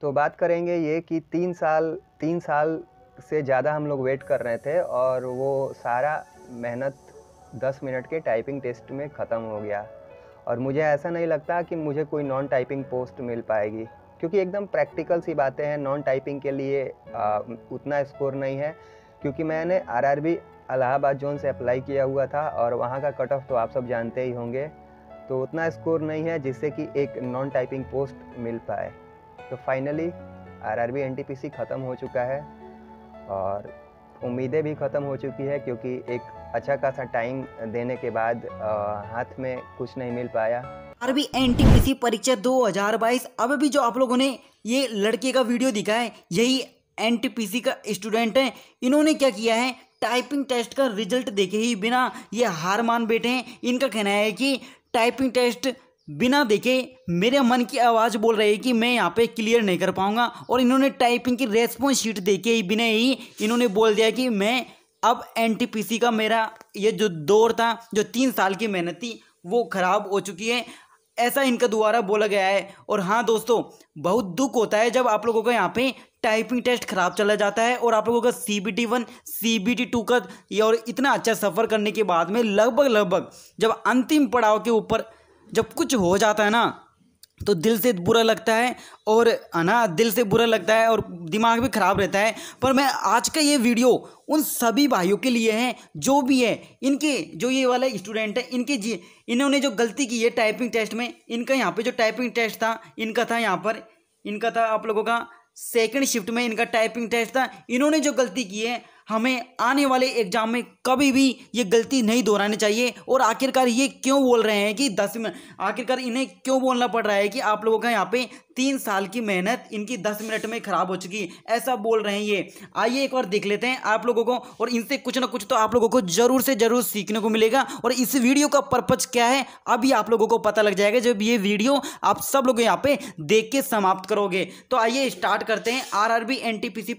तो बात करेंगे ये कि तीन साल तीन साल से ज़्यादा हम लोग वेट कर रहे थे और वो सारा मेहनत दस मिनट के टाइपिंग टेस्ट में ख़त्म हो गया और मुझे ऐसा नहीं लगता कि मुझे कोई नॉन टाइपिंग पोस्ट मिल पाएगी क्योंकि एकदम प्रैक्टिकल सी बातें हैं नॉन टाइपिंग के लिए आ, उतना स्कोर नहीं है क्योंकि मैंने आरआरबी इलाहाबाद जोन से अप्लाई किया हुआ था और वहाँ का कट ऑफ तो आप सब जानते ही होंगे तो उतना स्कोर नहीं है जिससे कि एक नॉन टाइपिंग पोस्ट मिल पाए तो फाइनली आरआरबी एनटीपीसी ख़त्म हो चुका है और उम्मीदें भी ख़त्म हो चुकी है क्योंकि एक अच्छा खासा टाइम देने के बाद आ, हाथ में कुछ नहीं मिल पाया आरबी एन परीक्षा 2022 अब भी जो आप लोगों ने ये लड़के का वीडियो दिखा है यही एन का स्टूडेंट है इन्होंने क्या किया है टाइपिंग टेस्ट का रिजल्ट देखे ही बिना ये हार मान बैठे हैं इनका कहना है कि टाइपिंग टेस्ट बिना देखे मेरे मन की आवाज़ बोल रही है कि मैं यहाँ पे क्लियर नहीं कर पाऊँगा और इन्होंने टाइपिंग की रेस्पॉन्स शीट देखे ही बिना ही इन्होंने बोल दिया कि मैं अब एनटीपीसी का मेरा ये जो दौर था जो तीन साल की मेहनत थी वो ख़राब हो चुकी है ऐसा इनका द्वारा बोला गया है और हाँ दोस्तों बहुत दुख होता है जब आप लोगों का यहाँ पे टाइपिंग टेस्ट ख़राब चला जाता है और आप लोगों का C B T one C B T two का और इतना अच्छा सफ़र करने के बाद में लगभग लगभग जब अंतिम पड़ाव के ऊपर जब कुछ हो जाता है ना तो दिल से बुरा लगता है और है ना दिल से बुरा लगता है और दिमाग भी ख़राब रहता है पर मैं आज का ये वीडियो उन सभी भाइयों के लिए है जो भी है इनके जो ये वाला स्टूडेंट है इनके जी इन्होंने जो गलती की है टाइपिंग टेस्ट में इनका यहाँ पे जो टाइपिंग टेस्ट था इनका था यहाँ पर इनका था आप लोगों का सेकेंड शिफ्ट में इनका टाइपिंग टेस्ट था इन्होंने जो गलती की है हमें आने वाले एग्जाम में कभी भी ये गलती नहीं दोहरानी चाहिए और आखिरकार ये क्यों बोल रहे हैं कि दस मिनट आखिरकार इन्हें क्यों बोलना पड़ रहा है कि आप लोगों का यहाँ पे तीन साल की मेहनत इनकी दस मिनट में खराब हो चुकी ऐसा बोल रहे हैं ये आइए एक बार देख लेते हैं आप लोगों को और इनसे कुछ ना कुछ तो आप लोगों को जरूर से जरूर सीखने को मिलेगा और इस वीडियो का पर्पज क्या है अभी आप लोगों को पता लग जाएगा जब ये वीडियो आप सब लोग यहाँ पे देख के समाप्त करोगे तो आइए स्टार्ट करते हैं आर आर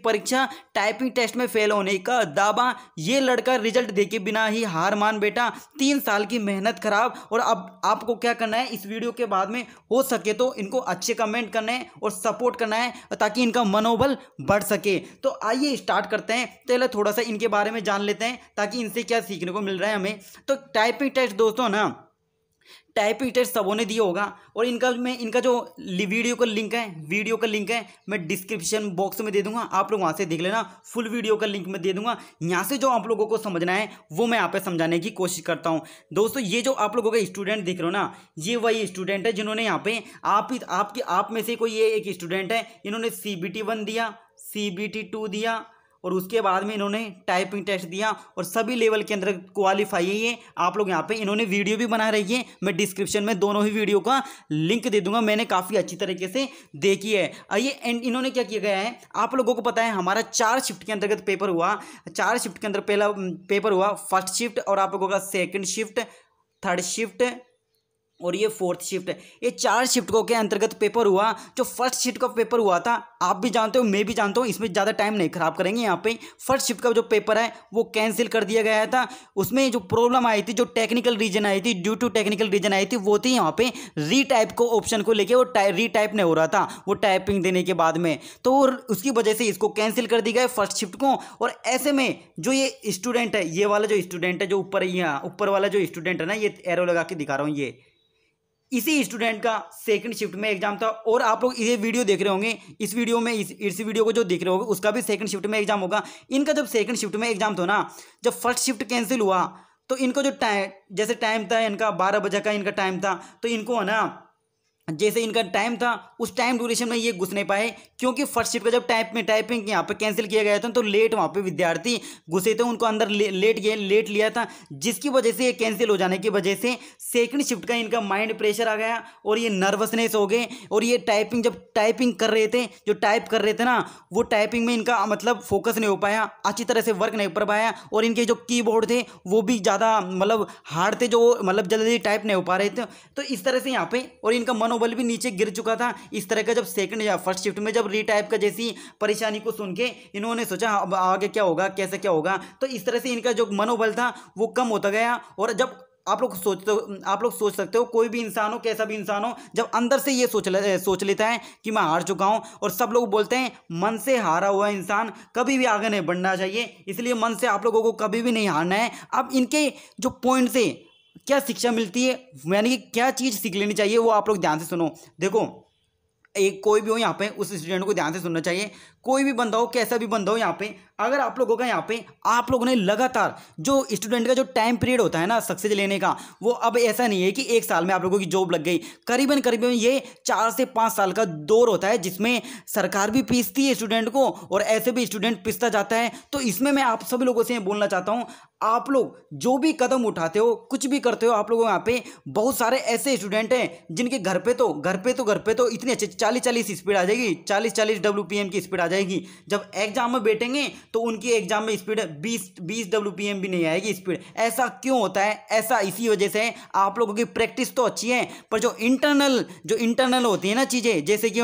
परीक्षा टाइपिंग टेस्ट में फेल होने का दावा ये लड़का रिजल्ट देखे बिना ही हार मान बेटा तीन साल की मेहनत खराब और अब आपको क्या करना है इस वीडियो के बाद में हो सके तो इनको अच्छे कमेंट कमेंट करना है और सपोर्ट करना है ताकि इनका मनोबल बढ़ सके तो आइए स्टार्ट करते हैं पहले थोड़ा सा इनके बारे में जान लेते हैं ताकि इनसे क्या सीखने को मिल रहा है हमें तो टाइपिंग टेस्ट दोस्तों ना टाइप इटर सबों ने दिया होगा और इनका मैं इनका जो वीडियो का लिंक है वीडियो का लिंक है मैं डिस्क्रिप्शन बॉक्स में दे दूंगा आप लोग वहाँ से देख लेना फुल वीडियो का लिंक मैं दे दूंगा यहाँ से जो आप लोगों को समझना है वो मैं यहाँ पे समझाने की कोशिश करता हूँ दोस्तों ये जो आप लोगों का स्टूडेंट देख रहे हो ना ये वही स्टूडेंट है जिन्होंने यहाँ पे आप आपके आप में से कोई ये एक स्टूडेंट है इन्होंने सी बी दिया सी बी दिया और उसके बाद में इन्होंने टाइपिंग टेस्ट दिया और सभी लेवल के अंदर क्वालिफाई है ये आप लोग यहाँ पे इन्होंने वीडियो भी बना रही है मैं डिस्क्रिप्शन में दोनों ही वीडियो का लिंक दे दूंगा मैंने काफ़ी अच्छी तरीके से देखी है ये एंड इन्होंने क्या किया गया है आप लोगों को पता है हमारा चार शिफ्ट के अंतर्गत पेपर हुआ चार शिफ्ट के अंदर पहला पेपर हुआ फर्स्ट शिफ्ट और आप लोगों का सेकेंड शिफ्ट थर्ड शिफ्ट और ये फोर्थ शिफ्ट है ये चार शिफ्ट को के अंतर्गत पेपर हुआ जो फर्स्ट शिफ्ट का पेपर हुआ था आप भी जानते हो मैं भी जानता हूँ इसमें ज़्यादा टाइम नहीं खराब करेंगे यहाँ पे फर्स्ट शिफ्ट का जो पेपर है वो कैंसिल कर दिया गया था उसमें जो प्रॉब्लम आई थी जो टेक्निकल रीजन आई थी ड्यू टू टेक्निकल रीजन आई थी वो थी यहाँ पे रीटाइप को ऑप्शन को लेकर वो रीटाइप नहीं हो रहा था वो टाइपिंग देने के बाद में तो उसकी वजह से इसको कैंसिल कर दी गई फर्स्ट शिफ्ट को और ऐसे में जो ये स्टूडेंट है ये वाला जो स्टूडेंट है जो ऊपर ऊपर वाला जो स्टूडेंट है ना ये एरो लगा के दिखा रहा हूँ ये इसी स्टूडेंट का सेकंड शिफ्ट में एग्जाम था और आप लोग ये वीडियो देख रहे होंगे इस वीडियो में इस इस वीडियो को जो देख रहे होंगे उसका भी सेकंड शिफ्ट में एग्जाम होगा इनका जब सेकंड शिफ्ट में एग्जाम था ना जब फर्स्ट शिफ्ट कैंसिल हुआ तो इनको जो टाइम जैसे टाइम था इनका बारह बजे का इनका टाइम था तो इनको है ना जैसे इनका टाइम था उस टाइम ड्यूरेशन में ये घुस नहीं पाए क्योंकि फर्स्ट शिफ्ट का जब टाइप में टाइपिंग यहाँ पर कैंसिल किया गया था तो लेट वहाँ पे विद्यार्थी घुसे थे उनको अंदर ले, लेट गए लेट लिया था जिसकी वजह से ये कैंसिल हो जाने की वजह से सेकंड शिफ्ट का इनका माइंड प्रेशर आ गया और ये नर्वसनेस हो गए और ये टाइपिंग जब टाइपिंग कर रहे थे जो टाइप कर रहे थे ना वो टाइपिंग में इनका मतलब फोकस नहीं हो पाया अच्छी तरह से वर्क नहीं कर पाया और इनके जो कीबोर्ड थे वो भी ज़्यादा मतलब हार्ड थे जो मतलब जल्दी टाइप नहीं हो पा रहे थे तो इस तरह से यहाँ पर और इनका मन मनोबल भी नीचे गिर चुका था इस तरह का जब सेकंड या फर्स्ट शिफ्ट में जब रीटाइप का जैसी परेशानी को सुन के इन्होंने सोचा अब आगे क्या होगा कैसे क्या होगा तो इस तरह से इनका जो मनोबल था वो कम होता गया और जब आप लोग सोचते हो आप लोग सोच सकते हो कोई भी इंसान हो कैसा भी इंसान हो जब अंदर से ये सोच ले, सोच लेता है कि मैं हार चुका हूँ और सब लोग बोलते हैं मन से हारा हुआ इंसान कभी भी आगे नहीं बढ़ना चाहिए इसलिए मन से आप लोगों को कभी भी नहीं हारना है अब इनके जो पॉइंट से क्या शिक्षा मिलती है यानी कि क्या चीज़ सीख लेनी चाहिए वो आप लोग ध्यान से सुनो देखो एक कोई भी हो यहाँ पे उस स्टूडेंट को ध्यान से सुनना चाहिए कोई भी बंदा हो कैसा भी बंदा हो यहाँ पे अगर आप लोगों का यहाँ पे आप लोगों ने लगातार जो स्टूडेंट का जो टाइम पीरियड होता है ना सक्सेस लेने का वो अब ऐसा नहीं है कि एक साल में आप लोगों की जॉब लग गई करीबन करीबन ये चार से पाँच साल का दौर होता है जिसमें सरकार भी पीसती है स्टूडेंट को और ऐसे भी स्टूडेंट पिसता जाता है तो इसमें मैं आप सभी लोगों से ये बोलना चाहता हूँ आप लोग जो भी कदम उठाते हो कुछ भी करते हो आप लोगों यहाँ पे बहुत सारे ऐसे स्टूडेंट हैं जिनके घर पे तो घर पे तो घर पे तो इतनी अच्छी चालीस चालीस स्पीड आ जाएगी चालीस चालीस डब्ल्यू की स्पीड आ जाएगी रहेगी जब एग्जाम में बैठेंगे तो उनकी एग्जाम में स्पीड बीस बीस डब्ल्यू भी नहीं आएगी स्पीड ऐसा क्यों होता है ऐसा इसी वजह से आप लोगों की प्रैक्टिस तो अच्छी है पर जो इंटरनल जो इंटरनल होती है ना चीज़ें जैसे कि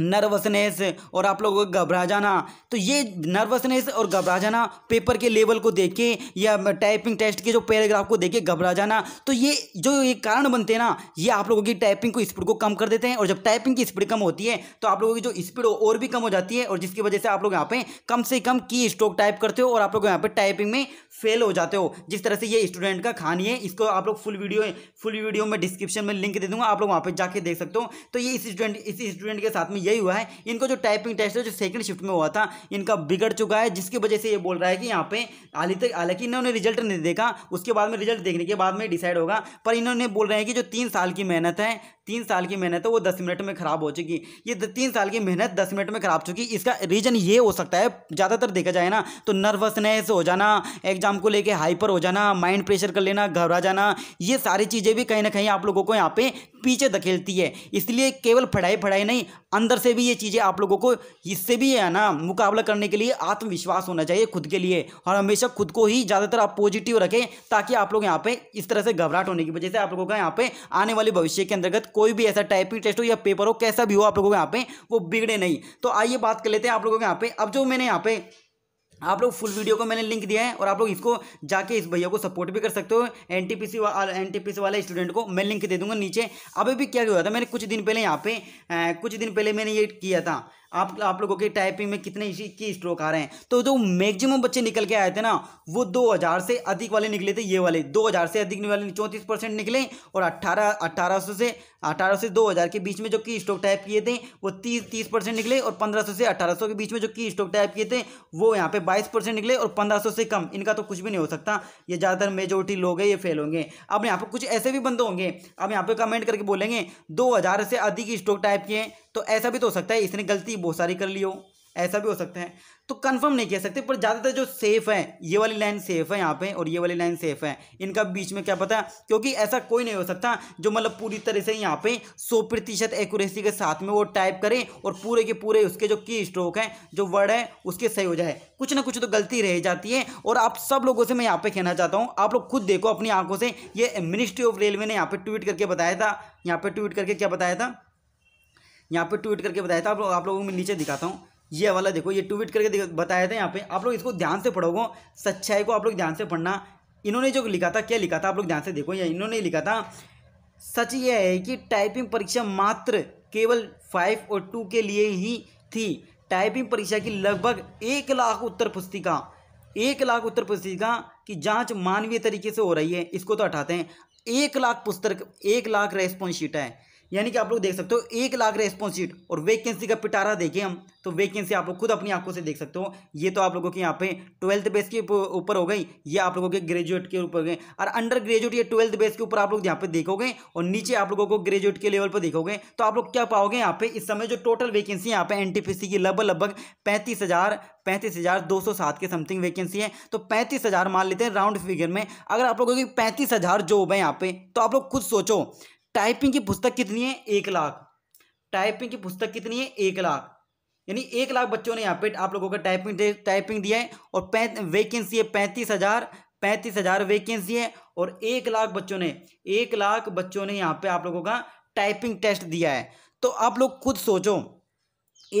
नर्वसनेस और आप लोगों को घबरा जाना तो ये नर्वसनेस और घबरा जाना पेपर के लेवल को देख के या टाइपिंग टेस्ट के जो पैराग्राफ को देख के घबरा जाना तो ये जो ये कारण बनते हैं ना ये आप लोगों की टाइपिंग को स्पीड को कम कर देते हैं और जब टाइपिंग की स्पीड कम होती है तो आप लोगों की जो स्पीड हो और भी कम हो जाती है और जिसकी वजह से आप लोग यहाँ पर कम से कम की स्ट्रोक टाइप करते हो और आप लोग यहाँ पर टाइपिंग में फेल हो जाते हो जिस तरह से ये स्टूडेंट का खानी है इसको आप लोग फुल वीडियो फुल वीडियो में डिस्क्रिप्शन में लिंक दे दूंगा आप लोग वहाँ पर जाके देख सकते हो तो ये इस स्टूडेंट इस स्टूडेंट के साथ में यही हुआ है इनको जो टाइपिंग टेस्ट है जो सेकंड शिफ्ट में हुआ था इनका बिगड़ चुका है जिसकी वजह से ये बोल रहा है कि यहाँ पे हाली तक हालांकि इन्होंने रिजल्ट नहीं देखा उसके बाद में रिजल्ट देखने के बाद में डिसाइड होगा पर इन्होंने बोल रहे हैं कि जो तीन साल की मेहनत है तीन साल की मेहनत है वो दस मिनट में ख़राब हो चुकी ये तीन साल की मेहनत दस मिनट में ख़राब चुकी इसका रीज़न ये हो सकता है ज़्यादातर देखा जाए ना तो नर्वसनेस हो जाना एग्जाम को लेके हाइपर हो जाना माइंड प्रेशर कर लेना घबरा जाना ये सारी चीज़ें भी कहीं ना कहीं आप लोगों को यहाँ पे पीछे धकेलती है इसलिए केवल पढ़ाई पढ़ाई नहीं अंदर से भी ये चीज़ें आप लोगों को इससे भी है ना मुकाबला करने के लिए आत्मविश्वास होना चाहिए खुद के लिए और हमेशा खुद को ही ज़्यादातर आप पॉजिटिव रखें ताकि आप लोग यहाँ पे इस तरह से घबराहट होने की वजह से आप लोगों का यहाँ पे आने वाले भविष्य के अंतर्गत कोई भी ऐसा टाइप की टेस्ट हो या पेपर हो कैसा भी हो आप लोगों के यहाँ पे वो बिगड़े नहीं तो आइए बात कर लेते हैं आप लोगों के यहाँ पे अब जो मैंने यहाँ पे आप लोग फुल वीडियो को मैंने लिंक दिया है और आप लोग इसको जाके इस भैया को सपोर्ट भी कर सकते हो N T P C N T P C वाले स्टूडेंट को मैं लिंक दे दूंगा नीचे अभी भी क्या हुआ था मैंने कुछ दिन पहले यहाँ पे आ, कुछ दिन पहले मैंने ये किया था आप आप लोगों के टाइपिंग में कितने इसी स्ट्रोक आ रहे हैं तो जो मैक्सिमम बच्चे निकल के आए थे ना वो 2000 से अधिक वाले निकले थे ये वाले 2000 से अधिक वाले चौंतीस परसेंट निकले और 18 1800 से 1800 से 2000 के बीच में जो की स्ट्रोक टाइप किए थे वो 30 30 परसेंट निकले और 1500 से 1800 के बीच में जो की स्ट्रोक टाइप किए थे वो यहाँ पे बाईस परसेंट निकले और पंद्रह से कम इनका तो कुछ भी नहीं हो सकता ये ज़्यादातर मेजोरिटी लोग हैं ये फेल होंगे अब यहाँ पर कुछ ऐसे भी बंदे होंगे अब यहाँ पर कमेंट करके बोलेंगे दो से अधिक स्टॉक टाइप किए तो ऐसा भी तो हो सकता है इसने गलती बहुत सारी कर लियो ऐसा भी हो सकता है तो कंफर्म नहीं कह सकते पर ज़्यादातर जो सेफ है ये वाली लाइन सेफ है यहाँ पे और ये वाली लाइन सेफ है इनका बीच में क्या पता क्योंकि ऐसा कोई नहीं हो सकता जो मतलब पूरी तरह से यहाँ पे सौ प्रतिशत एक्यूरेसी के साथ में वो टाइप करें और पूरे के पूरे उसके जो की स्ट्रोक है जो वर्ड है उसके सही हो जाए कुछ ना कुछ तो गलती रह जाती है और आप सब लोगों से मैं यहाँ पर कहना चाहता हूँ आप लोग खुद देखो अपनी आंखों से ये मिनिस्ट्री ऑफ रेलवे ने यहाँ पर ट्वीट करके बताया था यहाँ पर ट्वीट करके क्या बताया था यहाँ पे ट्वीट करके बताया था आप लोग आप लोगों को मैं नीचे दिखाता हूँ ये वाला देखो ये ट्वीट करके बताया था यहाँ पे आप लोग इसको ध्यान से पढ़ोगे सच्चाई को आप लोग ध्यान से पढ़ना इन्होंने जो लिखा था क्या लिखा था आप लोग ध्यान से देखो या इन्होंने लिखा था सच यह है कि टाइपिंग परीक्षा मात्र केवल फाइव और टू के लिए ही थी टाइपिंग परीक्षा की लगभग एक लाख उत्तर पुस्तिका एक लाख उत्तर पुस्तिका की जांच मानवीय तरीके से हो रही है इसको तो हटाते हैं एक लाख पुस्तक एक लाख रेस्पॉन्स शीट है यानी कि आप लोग देख सकते हो एक लाख रेस्पॉन्स शीट और वैकेंसी का पिटारा देखें हम तो वैकेंसी आप लोग खुद अपनी आंखों से देख सकते हो ये तो आप लोगों के यहाँ पे ट्वेल्थ बेस के ऊपर हो गई ये आप लोगों के ग्रेजुएट के ऊपर हो गए और अंडर ग्रेजुएट या ट्वेल्थ बेस के ऊपर आप लोग यहाँ पे देखोगे और नीचे आप लोगों को ग्रेजुएट के लेवल पर देखोगे तो आप लोग क्या पाओगे यहाँ पे इस समय जो टोटल वैकेंसी यहाँ पे एनटीपीसी की लगभग लगभग पैंतीस हजार पैंतीस हजार दो सौ सात के समथिंग वैकेंसी है तो पैंतीस हजार मान लेते हैं राउंड फिगर में अगर आप लोगों की पैंतीस हजार जॉब है यहाँ पे तो आप लोग खुद सोचो टाइपिंग की पुस्तक कितनी है एक लाख टाइपिंग की पुस्तक कितनी है एक लाख यानी एक लाख बच्चों ने यहाँ पे आप लोगों का टाइपिंग टाइपिंग दिया है और वैकेंसी है पैंतीस हज़ार पैंतीस हज़ार वैकेंसी है और एक लाख बच्चों ने एक लाख बच्चों ने यहाँ पे आप लोगों का टाइपिंग टेस्ट दिया है तो आप लोग खुद सोचो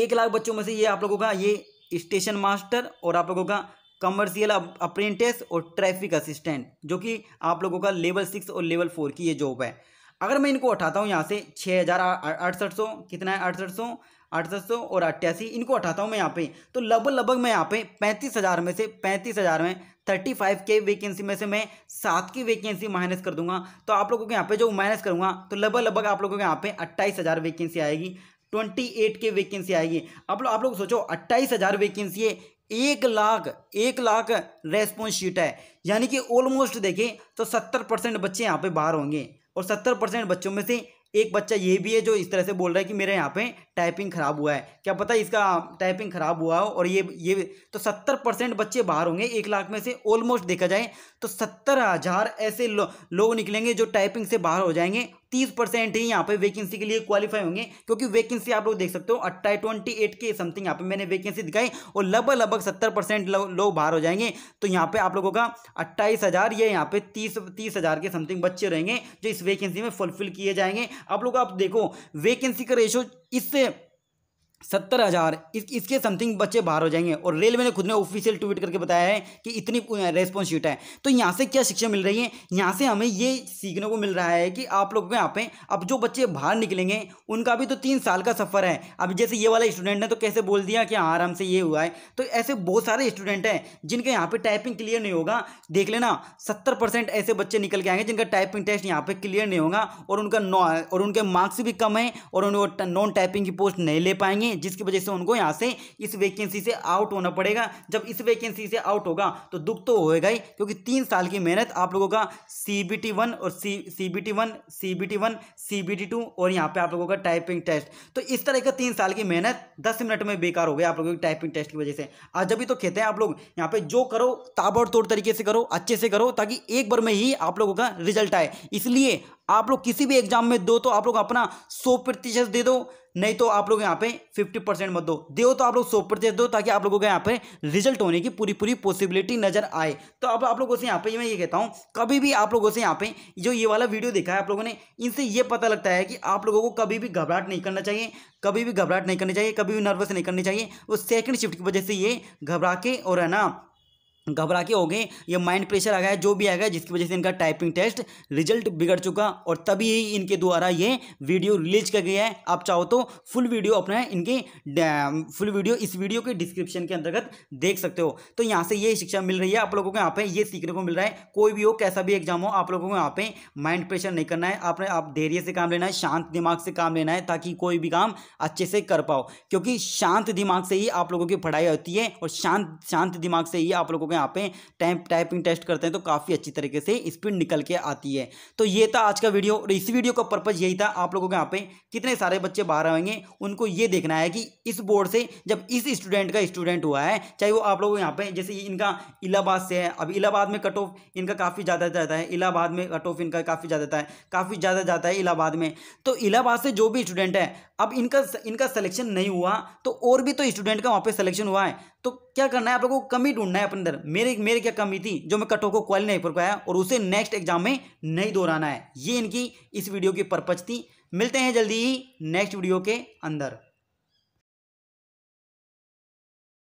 एक लाख बच्चों में से ये आप लोगों का ये स्टेशन मास्टर और आप लोगों का कमर्शियल अप्रेंटिस और ट्रैफिक असिस्टेंट जो कि आप लोगों का लेवल सिक्स और लेवल फोर की ये जॉब है अगर मैं इनको उठाता हूँ यहाँ से छः हज़ार अड़सठ सौ कितना है अड़सठ सौ अड़सठ सौ और अट्ठासी इनको हटाता हूँ मैं यहाँ पे तो लगभग लगभग मैं यहाँ पे पैंतीस हज़ार में से पैंतीस हज़ार में थर्टी फाइव के वैकेंसी में से मैं सात की वैकेंसी माइनस कर दूंगा तो आप लोगों के यहाँ पे जो माइनस करूँगा तो लगभग लगभग आप लोगों के यहाँ पे अट्ठाईस हज़ार वैकेंसी आएगी ट्वेंटी एट के वैकेंसी आएगी आप लोग आप लोग सोचो अट्ठाईस हज़ार वैकेंसी है एक लाख एक लाख रेस्पॉन्स शीट है यानी कि ऑलमोस्ट देखें तो सत्तर परसेंट बच्चे यहाँ पे बाहर होंगे और सत्तर परसेंट बच्चों में से एक बच्चा ये भी है जो इस तरह से बोल रहा है कि मेरे यहाँ पे टाइपिंग ख़राब हुआ है क्या पता इसका टाइपिंग ख़राब हुआ हो और ये ये तो सत्तर परसेंट बच्चे बाहर होंगे एक लाख में से ऑलमोस्ट देखा जाए तो सत्तर हज़ार ऐसे लो, लोग निकलेंगे जो टाइपिंग से बाहर हो जाएंगे तीस परसेंट ही यहाँ पे वैकेंसी के लिए क्वालिफाई होंगे क्योंकि वैकेंसी आप लोग देख सकते हो अट्ठाई ट्वेंटी एट के समथिंग यहाँ पे मैंने वैकेंसी दिखाई और लगभग लगभग सत्तर परसेंट लोग बाहर हो जाएंगे तो यहाँ पे आप लोगों का अट्ठाईस हज़ार या यहाँ पे तीस तीस हज़ार के समथिंग बच्चे रहेंगे जो इस वैकेंसी में फुलफिल किए जाएंगे आप लोग आप देखो वैकेंसी का रेशो इससे सत्तर हज़ार इस, इसके समथिंग बच्चे बाहर हो जाएंगे और रेलवे ने खुद ने ऑफिशियल ट्वीट करके बताया है कि इतनी रेस्पॉन्स शीट है तो यहाँ से क्या शिक्षा मिल रही है यहाँ से हमें ये सीखने को मिल रहा है कि आप लोग यहाँ पे अब जो बच्चे बाहर निकलेंगे उनका भी तो तीन साल का सफ़र है अब जैसे ये वाला स्टूडेंट ने तो कैसे बोल दिया कि हाँ आराम से ये हुआ है तो ऐसे बहुत सारे स्टूडेंट हैं जिनके यहाँ पर टाइपिंग क्लियर नहीं होगा देख लेना सत्तर ऐसे बच्चे निकल के आएंगे जिनका टाइपिंग टेस्ट यहाँ पर क्लियर नहीं होगा और उनका और उनके मार्क्स भी कम है और उनको नॉन टाइपिंग की पोस्ट नहीं ले पाएंगे हैं जिसकी वजह से उनको यहाँ से इस वैकेंसी से आउट होना पड़ेगा जब इस वैकेंसी से आउट होगा तो दुख तो होएगा ही क्योंकि तीन साल की मेहनत आप लोगों का सी बी टी वन और C C B T one C B T one C B T two और यहाँ पे आप लोगों का टाइपिंग टेस्ट तो इस तरह का तीन साल की मेहनत दस मिनट में बेकार हो गया आप लोगों की टाइपिंग टेस्ट की वजह से आज अभी तो कहते हैं आप लोग यहाँ पे जो करो ताबड़तोड़ तरीके से करो अच्छे से करो ताकि एक बार में ही आप लोगों का रिजल्ट आए इसलिए आप लोग किसी भी एग्जाम में दो तो आप लोग अपना सौ प्रतिशत दे दो नहीं तो आप लोग यहाँ पे फिफ्टी परसेंट मत दो दो तो आप लोग सौ परसेंट दो ताकि आप लोगों का यहाँ पे रिजल्ट होने की पूरी पूरी पॉसिबिलिटी नजर आए तो अब आप लोगों से यहाँ पे मैं ये कहता हूँ कभी भी आप लोगों से यहाँ पे जो ये वाला वीडियो देखा है आप लोगों ने इनसे ये पता लगता है कि आप लोगों को कभी भी घबराहट नहीं करना चाहिए कभी भी घबराहट नहीं करनी चाहिए कभी भी नर्वस नहीं करनी चाहिए वो सेकंड शिफ्ट की वजह से ये घबरा के और है ना घबरा के हो गए ये माइंड प्रेशर आ गया जो भी आ गया जिसकी वजह से इनका टाइपिंग टेस्ट रिजल्ट बिगड़ चुका और तभी इनके द्वारा ये वीडियो रिलीज किया गया है आप चाहो तो फुल वीडियो अपने इनके फुल वीडियो इस वीडियो के डिस्क्रिप्शन के अंतर्गत देख सकते हो तो यहाँ से ये शिक्षा मिल रही है आप लोगों को यहाँ पे ये सीखने को मिल रहा है कोई भी हो कैसा भी एग्जाम हो आप लोगों को यहाँ पे माइंड प्रेशर नहीं करना है आपने आप धैर्य से काम लेना है शांत दिमाग से काम लेना है ताकि कोई भी काम अच्छे से कर पाओ क्योंकि शांत दिमाग से ही आप लोगों की पढ़ाई होती है और शांत शांत दिमाग से ही आप लोगों लोग यहाँ पे टाइप टाइपिंग टेस्ट करते हैं तो काफ़ी अच्छी तरीके से स्पीड निकल के आती है तो ये था आज का वीडियो और इस वीडियो का पर्पज़ यही था आप लोगों के यहाँ पे कितने सारे बच्चे बाहर आएंगे उनको ये देखना है कि इस बोर्ड से जब इस स्टूडेंट का स्टूडेंट हुआ है चाहे वो आप लोगों यहाँ पे जैसे इनका इलाहाबाद से है अब इलाहाबाद में कट ऑफ इनका काफ़ी ज़्यादा जाता है इलाहाबाद में कट ऑफ इनका काफ़ी ज़्यादा जाता है काफ़ी ज़्यादा जाता है इलाहाबाद में तो इलाहाबाद से जो भी स्टूडेंट है अब इनका इनका सिलेक्शन नहीं हुआ तो और भी तो स्टूडेंट का वहाँ पे सिलेक्शन हुआ है तो क्या करना है आप लोगों को कमी ढूंढना है अपने अंदर मेरे मेरे क्या कमी थी जो मैं कटो को क्वाली नहीं कर पाया और उसे नेक्स्ट एग्जाम में नहीं दोहराना है ये इनकी इस वीडियो की पर्पज थी मिलते हैं जल्दी ही नेक्स्ट वीडियो के अंदर